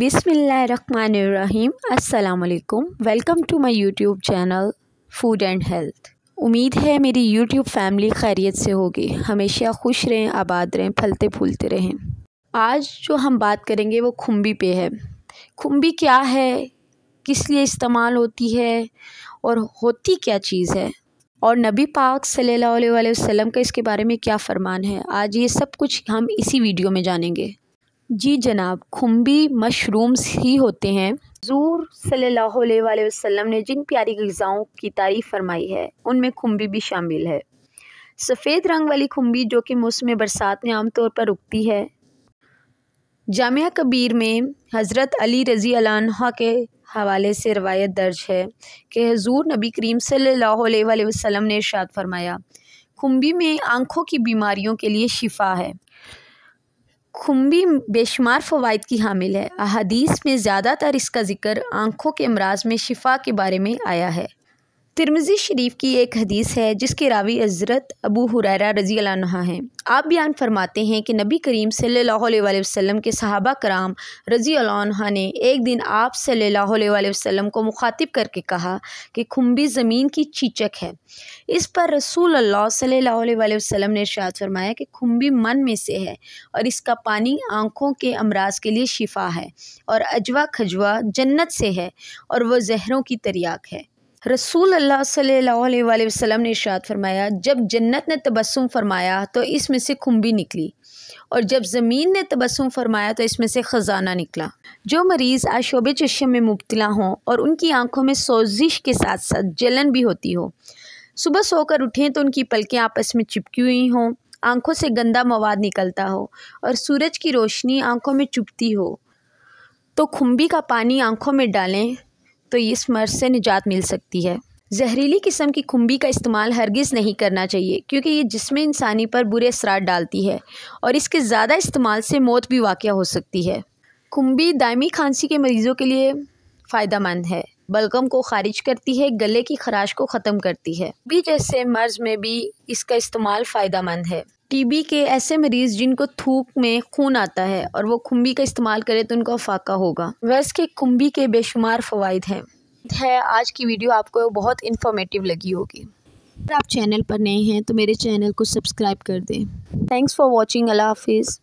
बिसमीम् अल्लाम welcome to my YouTube channel food and health उम्मीद है मेरी यूट्यूब फैमिली खैरियत से होगी हमेशा खुश रहें आबाद रहें फलते फूलते रहें आज जो हम बात करेंगे वो खुम्बी पे है खुम्बी क्या है किस लिए इस्तेमाल होती है और होती क्या चीज़ है और नबी पाक सल्लल्लाहु अलैहि वसल्लम का इसके बारे में क्या फ़रमान है आज ये सब कुछ हम इसी वीडियो में जानेंगे जी जनाब खुम्बी मशरूम्स ही होते हैं जूर सल्लल्लाहु अलैहि वसल्लम ने जिन प्यारी गज़ाओं की तारीफ़ फरमाई है उनमें खुम्बी भी शामिल है सफ़ेद रंग वाली खुम्बी जो कि मौसम बरसात में आमतौर पर उगती है जामिया कबीर में हज़रत अली रज़ी अलहा के हवाले से रवायत दर्ज है कि हजूर नबी करीम सल्ला अलैहि ने इर्शाद फरमाया खुम्बी में आँखों की बीमारियों के लिए शिफा है खुम्बी बेशुमार फ़वाद की हामिल है अदीस में ज़्यादातर इसका ज़िक्र आँखों के अमराज में शिफ़ा के बारे में आया है तिरमिज़ी शरीफ की एक हदीस है जिसके रावी हज़रत अबू हुरैरा रज़ी हैं आप बयान फरमाते हैं कि नबी करीम सल्लल्लाहु वसम के सहाबा कराम रज़ी ने एक दिन आप सल्लल्लाहु वसम को मुखातिब करके कहा कि खुम्बी ज़मीन की चीचक है इस पर रसूल अल्लाह सल्लल्लाहु वसम ने शायद फरमाया कि खुम्बी मन में से है और इसका पानी आँखों के अमराज के लिए शिफा है और अजवा खजवा जन्नत से है और वह जहरों की तरियाक है रसूल अल्लाह सल्लल्लाहु अलैहि वसल्लम ने इशात फरमाया जब जन्नत ने तबस्सुम फरमाया तो इसमें से खुम्बी निकली और जब ज़मीन ने तबस्म फरमाया तो इसमें से ख़जाना निकला जो मरीज़ आशोब चश्म में मुबतला हों और उनकी आँखों में सोजिश के साथ साथ जलन भी होती हो सुबह सोकर उठें तो उनकी पलकें आपस में चिपकी हुई हों आँखों से गंदा मवाद निकलता हो और सूरज की रोशनी आँखों में चुपती हो तो खुम्बी का पानी आँखों में डालें तो इस मर्ज से निजात मिल सकती है जहरीली किस्म की खुम्बी का इस्तेमाल हरगिज़ नहीं करना चाहिए क्योंकि ये जिसम इंसानी पर बुरे असरात डालती है और इसके ज़्यादा इस्तेमाल से मौत भी वाक़ हो सकती है खुम्बी दायमी खांसी के मरीज़ों के लिए फ़ायदा मंद है बलगम को खारिज करती है गले की खराश को ख़त्म करती है भी जैसे मर्ज में भी इसका इस्तेमाल फ़ायदा मंद है टीबी के ऐसे मरीज़ जिनको थूक में खून आता है और वो खुम्बी का इस्तेमाल करें तो उनका फाका होगा वैस के खुम्बी के बेशुमार फ़वाद हैं है आज की वीडियो आपको बहुत इन्फॉर्मेटिव लगी होगी अगर आप चैनल पर नए हैं तो मेरे चैनल को सब्सक्राइब कर दें थैंक्स फॉर वॉचिंग अल्लाह हाफिज़